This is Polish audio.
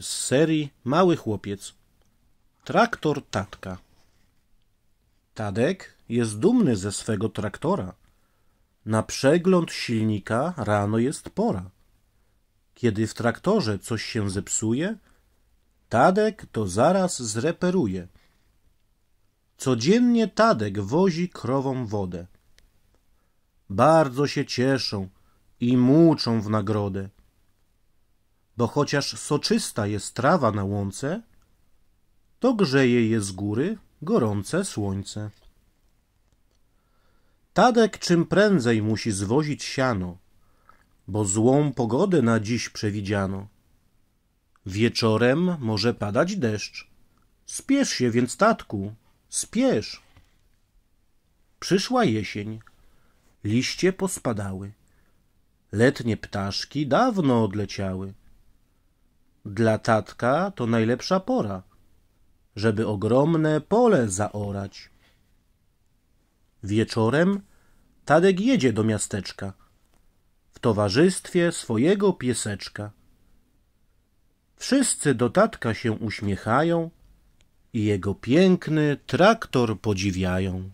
z serii Mały Chłopiec. Traktor tatka. Tadek jest dumny ze swego traktora. Na przegląd silnika rano jest pora. Kiedy w traktorze coś się zepsuje, Tadek to zaraz zreperuje. Codziennie Tadek wozi krową wodę. Bardzo się cieszą i muczą w nagrodę bo no chociaż soczysta jest trawa na łące, to grzeje je z góry gorące słońce. Tadek czym prędzej musi zwozić siano, bo złą pogodę na dziś przewidziano. Wieczorem może padać deszcz. Spiesz się więc, tatku, spiesz. Przyszła jesień. Liście pospadały. Letnie ptaszki dawno odleciały. Dla tatka to najlepsza pora, żeby ogromne pole zaorać. Wieczorem Tadek jedzie do miasteczka w towarzystwie swojego pieseczka. Wszyscy do tatka się uśmiechają i jego piękny traktor podziwiają.